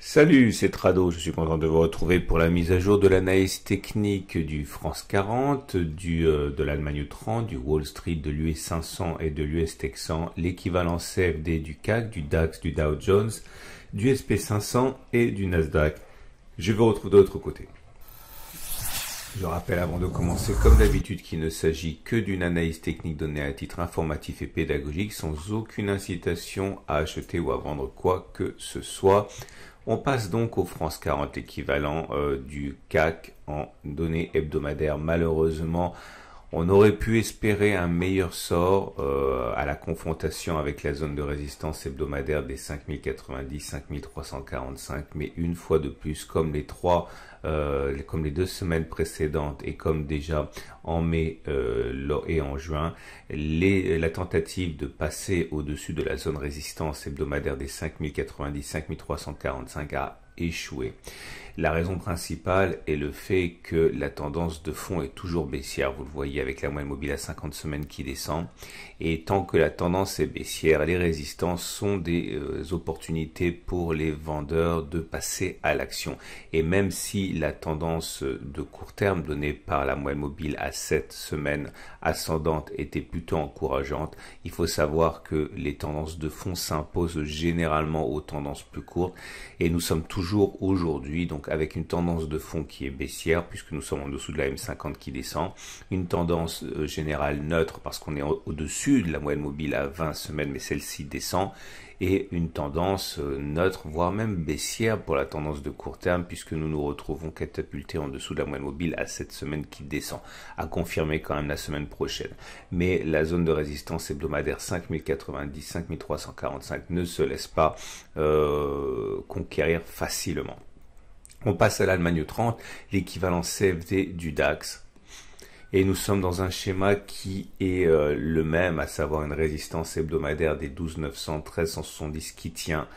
Salut, c'est Trado, je suis content de vous retrouver pour la mise à jour de l'analyse technique du France 40, du, euh, de l'Allemagne 30, du Wall Street, de l'US 500 et de l'US Texan, l'équivalent CFD du CAC, du DAX, du Dow Jones, du SP 500 et du Nasdaq. Je vous retrouve de l'autre côté. Je rappelle avant de commencer, comme d'habitude, qu'il ne s'agit que d'une analyse technique donnée à titre informatif et pédagogique, sans aucune incitation à acheter ou à vendre quoi que ce soit. On passe donc au France 40, équivalent euh, du CAC en données hebdomadaires. Malheureusement, on aurait pu espérer un meilleur sort euh, à la confrontation avec la zone de résistance hebdomadaire des 5090-5345, mais une fois de plus, comme les euh, comme les deux semaines précédentes et comme déjà en mai euh, et en juin, les, la tentative de passer au-dessus de la zone résistance hebdomadaire des 5090-5345 a échoué. La raison principale est le fait que la tendance de fond est toujours baissière. Vous le voyez avec la moyenne mobile à 50 semaines qui descend. Et tant que la tendance est baissière, les résistances sont des euh, opportunités pour les vendeurs de passer à l'action. Et même si la tendance de court terme donnée par la moyenne mobile à 7 semaines ascendante était plutôt encourageante, il faut savoir que les tendances de fond s'imposent généralement aux tendances plus courtes. Et nous sommes toujours aujourd'hui, donc avec une tendance de fond qui est baissière puisque nous sommes en dessous de la M50 qui descend, une tendance euh, générale neutre parce qu'on est au-dessus de la moyenne mobile à 20 semaines mais celle-ci descend et une tendance euh, neutre voire même baissière pour la tendance de court terme puisque nous nous retrouvons catapultés en dessous de la moyenne mobile à 7 semaines qui descend à confirmer quand même la semaine prochaine. Mais la zone de résistance hebdomadaire 5090 5345 ne se laisse pas euh, conquérir facilement. On passe à l'Allemagne 30, l'équivalent CFD du DAX. Et nous sommes dans un schéma qui est euh, le même, à savoir une résistance hebdomadaire des 12 900, 1370 qui tient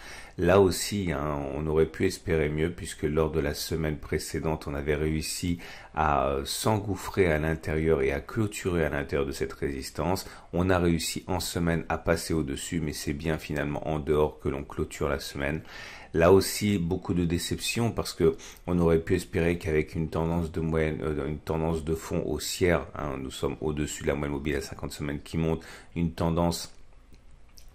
Là aussi, hein, on aurait pu espérer mieux puisque lors de la semaine précédente, on avait réussi à euh, s'engouffrer à l'intérieur et à clôturer à l'intérieur de cette résistance. On a réussi en semaine à passer au-dessus, mais c'est bien finalement en dehors que l'on clôture la semaine. Là aussi, beaucoup de déception parce que on aurait pu espérer qu'avec une tendance de moyenne, euh, une tendance de fond haussière, hein, nous sommes au-dessus de la moyenne mobile à 50 semaines qui monte, une tendance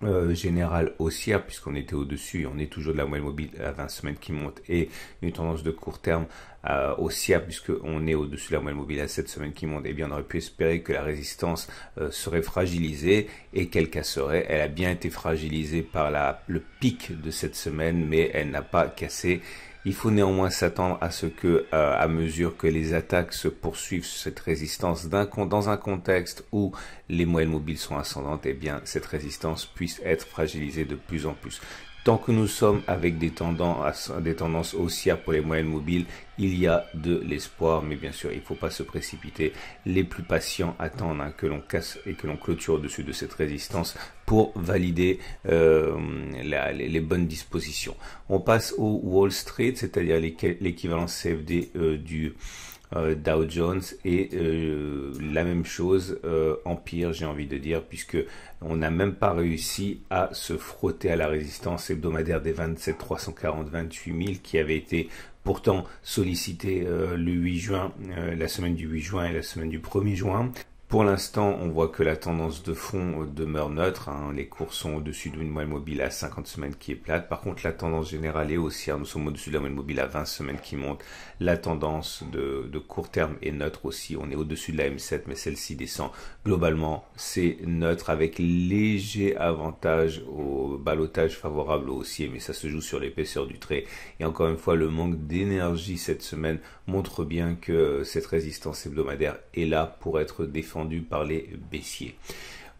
euh, générale haussière puisqu'on était au-dessus et on est toujours de la moyenne mobile à 20 semaines qui monte et une tendance de court terme euh, haussière puisqu'on est au-dessus de la moyenne mobile à 7 semaines qui monte, et eh bien on aurait pu espérer que la résistance euh, serait fragilisée et qu'elle casserait. Elle a bien été fragilisée par la, le pic de cette semaine mais elle n'a pas cassé il faut néanmoins s'attendre à ce que, euh, à mesure que les attaques se poursuivent, cette résistance dans un contexte où les moyennes mobiles sont ascendantes, eh bien, cette résistance puisse être fragilisée de plus en plus. Tant que nous sommes avec des tendances, haussières pour les moyennes mobiles, il y a de l'espoir, mais bien sûr, il ne faut pas se précipiter. Les plus patients attendent hein, que l'on casse et que l'on clôture au-dessus de cette résistance pour valider euh, les, bonnes dispositions. On passe au Wall Street, c'est-à-dire l'équivalent CFD euh, du euh, Dow Jones et euh, la même chose en euh, pire, j'ai envie de dire, puisque on n'a même pas réussi à se frotter à la résistance hebdomadaire des 27 340 28 000 qui avait été pourtant sollicité le 8 juin, la semaine du 8 juin et la semaine du 1er juin. Pour l'instant, on voit que la tendance de fond euh, demeure neutre. Hein. Les cours sont au-dessus d'une moyenne mobile à 50 semaines qui est plate. Par contre, la tendance générale est haussière. Nous sommes au-dessus de la moyenne mobile à 20 semaines qui monte. La tendance de, de court terme est neutre aussi. On est au-dessus de la M7, mais celle-ci descend. Globalement, c'est neutre avec léger avantage au balotage favorable au haussier, mais ça se joue sur l'épaisseur du trait. Et encore une fois, le manque d'énergie cette semaine montre bien que cette résistance hebdomadaire est là pour être défendue par les baissiers.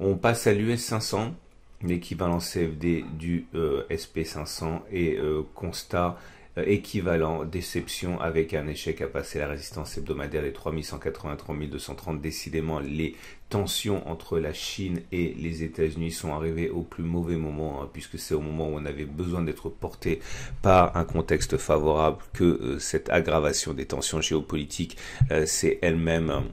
On passe à l'US 500, l'équivalent CFD du euh, SP 500 et euh, constat euh, équivalent déception avec un échec à passer la résistance hebdomadaire des 3180 3230 décidément les tensions entre la Chine et les États-Unis sont arrivées au plus mauvais moment, hein, puisque c'est au moment où on avait besoin d'être porté par un contexte favorable que cette aggravation des tensions géopolitiques c'est s'est elle-même hein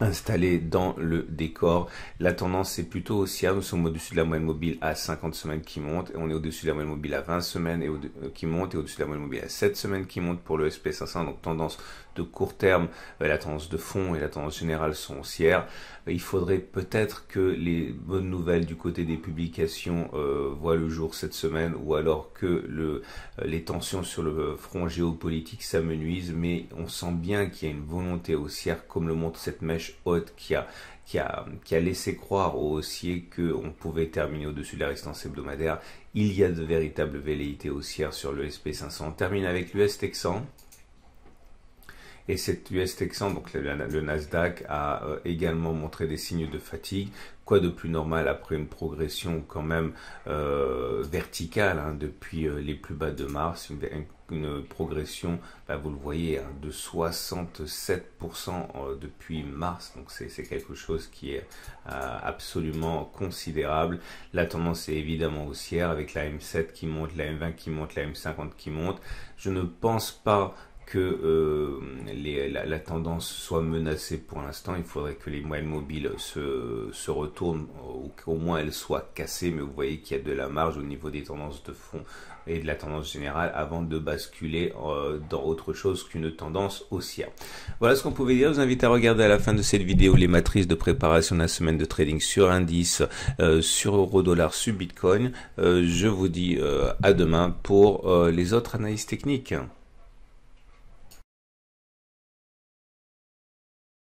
installé dans le décor. La tendance est plutôt haussière. Nous sommes au-dessus de la moyenne mobile à 50 semaines qui monte. Et on est au-dessus de la moyenne mobile à 20 semaines et euh, qui monte. Et au-dessus de la moyenne mobile à 7 semaines qui monte pour le SP500. Donc tendance de court terme, euh, la tendance de fond et la tendance générale sont haussières. Euh, il faudrait peut-être que les bonnes nouvelles du côté des publications euh, voient le jour cette semaine ou alors que les tensions sur le front géopolitique s'amenuisent, mais on sent bien qu'il y a une volonté haussière comme le montre cette mèche haute qui a laissé croire aux haussiers qu'on pouvait terminer au-dessus de la résistance hebdomadaire. Il y a de véritables velléités haussières sur le SP500. On termine avec l'US Texan. Et cet US Texan, donc le, Nasdaq, a euh, également montré des signes de fatigue. Quoi de plus normal après une progression quand même euh, verticale hein, depuis euh, les plus bas de mars, une, progression, bah, vous le voyez, hein, de 67% depuis mars. Donc c'est quelque chose qui est absolument considérable. La tendance est évidemment haussière avec la M7 qui monte, la M20 qui monte, la M50 qui monte. Je ne pense pas que euh, la, tendance soit menacée pour l'instant, il faudrait que les moyennes mobiles se, se retournent, ou qu'au moins elles soient cassées, mais vous voyez qu'il y a de la marge au niveau des tendances de fond et de la tendance générale avant de basculer euh, dans autre chose qu'une tendance haussière. Voilà ce qu'on pouvait dire. Je vous invite à regarder à la fin de cette vidéo les matrices de préparation de la semaine de trading sur indice, euh, sur euro dollar, sur bitcoin. je vous dis à demain pour les autres analyses techniques.